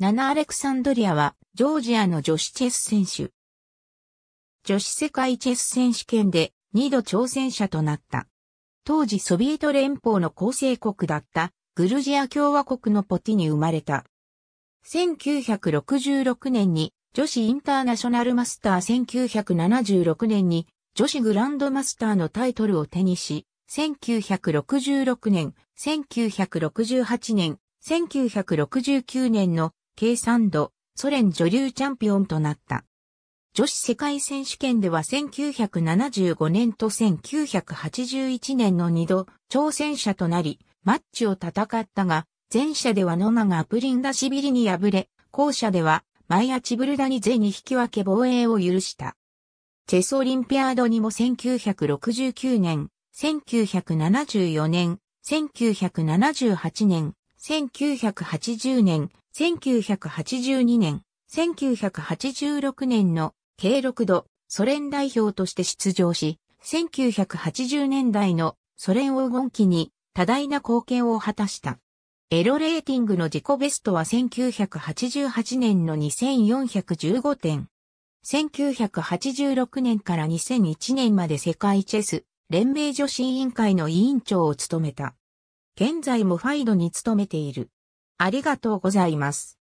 7アレクサンドリアは、ジョージアの女子チェス選手。女子世界チェス選手権で2度挑戦者となった。当時ソビエト連邦の構成国だったグルジア共和国のポティに生まれた。1966年に女子インターナショナルマスター1976年に女子グランドマスターのタイトルを手にし、1966年、1968年、1969年の計3度、ソ連女流チャンピオンとなった。女子世界選手権では1975年と1981年の2度、挑戦者となり、マッチを戦ったが、前者ではノマがプリンダシビリに敗れ、後者ではマイアチブルダニゼに引き分け防衛を許した。チェスオリンピアードにも1969年、1974年、1978年、1980年、1982年、1986年の計6度ソ連代表として出場し、1980年代のソ連黄金期に多大な貢献を果たした。エロレーティングの自己ベストは1988年の2415点。1986年から2001年まで世界チェス連盟女子委員会の委員長を務めた。現在もファイドに勤めている。ありがとうございます。